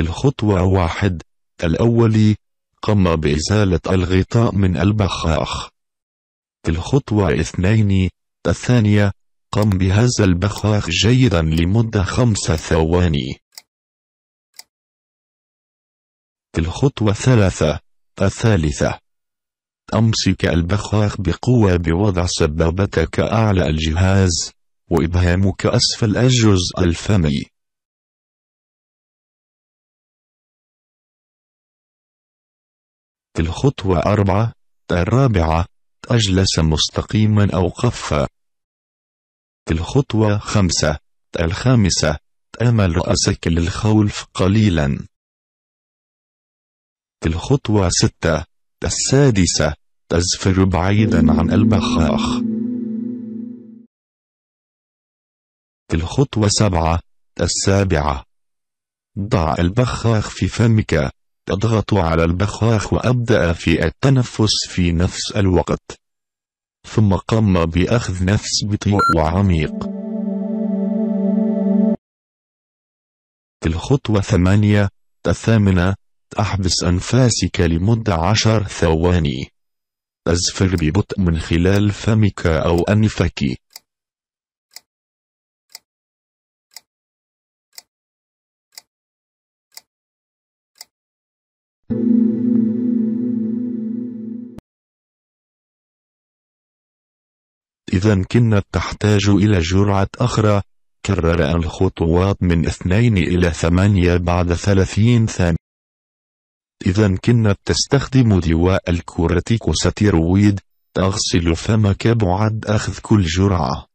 الخطوة واحد الأول قم بإزالة الغطاء من البخاخ الخطوة اثنين الثانية قم بهز البخاخ جيدا لمدة خمس ثواني الخطوة ثلاثة الثالثة أمسك البخاخ بقوة بوضع سبابتك أعلى الجهاز وإبهامك أسفل الجزء الفمي الخطوة أربعة الرابعة أجلس مستقيما أو قف الخطوة خمسة الخامسة أمل رأسك للخولف قليلا الخطوة ستة السادسة تزفر بعيدا عن البخاخ الخطوة سبعة السابعة ضع البخاخ في فمك أضغط على البخاخ وأبدأ في التنفس في نفس الوقت ثم قام بأخذ نفس بطيء وعميق الخطوة ثمانية الثامنة أحبس أنفاسك لمدة عشر ثواني أزفر ببطء من خلال فمك أو أنفك إذا كنا تحتاج إلى جرعة أخرى كرر الخطوات من اثنين إلى ثمانية بعد ثلاثين ثانية إذا كنا تستخدم دواء الكورتيكوستيرويد تغسل فمك بعد أخذ كل جرعة